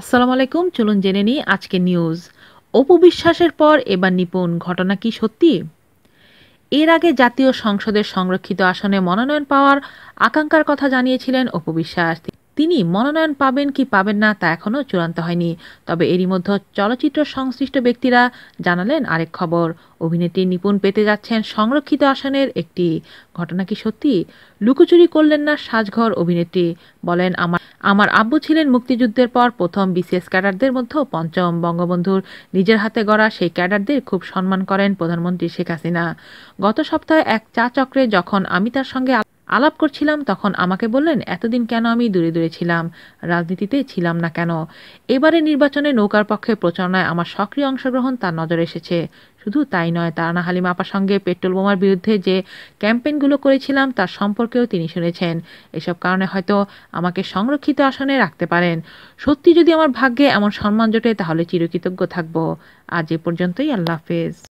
আসসালাম আলাইকুম চলুন জেনে নিই আজকে নিউজ অপু বিশ্বাসের পর এবার নিপুণ ঘটনা কি সত্যি এর আগে জাতীয় সংসদের সংরক্ষিত আসনে মনোনয়ন পাওয়ার আকাঙ্ক্ষার কথা জানিয়েছিলেন অপু বিশ্বাস তিনি মনোনয়ন পাবেন কি পাবেন না তা এখনও চূড়ান্ত হয়নি তবে এরই মধ্যে চলচ্চিত্র সংশ্লিষ্ট ব্যক্তিরা জানালেন আরেক খবর অভিনেত্রী নিপুণ পেতে যাচ্ছেন সংরক্ষিত আসনের একটি ঘটনা কি সত্যি লুকোচুরি করলেন না সাজঘর অভিনেত্রী বলেন আমার আমার আব্বু ছিলেন মুক্তিযুদ্ধের পর প্রথম বিসিএস ক্যাডারদের মধ্যে পঞ্চম বঙ্গবন্ধুর নিজের হাতে গড়া সেই ক্যাডারদের খুব সম্মান করেন প্রধানমন্ত্রী শেখ হাসিনা গত সপ্তাহে এক চা চক্রে যখন আমি তার সঙ্গে আলাপ করছিলাম তখন আমাকে বললেন এতদিন কেন আমি দূরে দূরে ছিলাম রাজনীতিতে ছিলাম না কেন এবারে নির্বাচনে নৌকার পক্ষে প্রচারণায় আমার সক্রিয় অংশগ্রহণ তার নজরে এসেছে শুধু তাই নয় তারানা হালিম আপার সঙ্গে পেট্রোল বোমার বিরুদ্ধে যে ক্যাম্পেইনগুলো করেছিলাম তার সম্পর্কেও তিনি শুনেছেন এসব কারণে হয়তো আমাকে সংরক্ষিত আসনে রাখতে পারেন সত্যি যদি আমার ভাগ্যে এমন সম্মান জোটে তাহলে চিরকৃতজ্ঞ থাকব আজ এ পর্যন্তই আল্লাহ হাফেজ